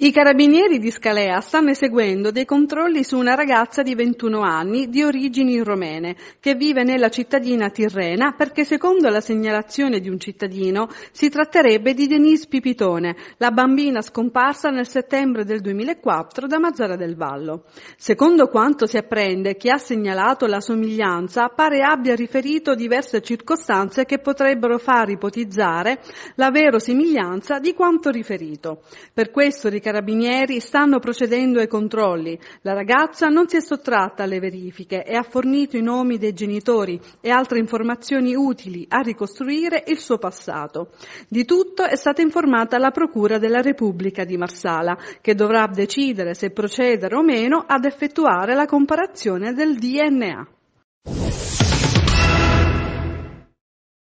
I carabinieri di Scalea stanno eseguendo dei controlli su una ragazza di 21 anni di origini romene che vive nella cittadina Tirrena perché secondo la segnalazione di un cittadino si tratterebbe di Denise Pipitone, la bambina scomparsa nel settembre del 2004 da Mazzara del Vallo. Secondo quanto si apprende, chi ha segnalato la somiglianza pare abbia riferito diverse circostanze che potrebbero far ipotizzare la vera somiglianza di quanto riferito. Per questo ric- carabinieri stanno procedendo ai controlli. La ragazza non si è sottratta alle verifiche e ha fornito i nomi dei genitori e altre informazioni utili a ricostruire il suo passato. Di tutto è stata informata la Procura della Repubblica di Marsala, che dovrà decidere se procedere o meno ad effettuare la comparazione del DNA.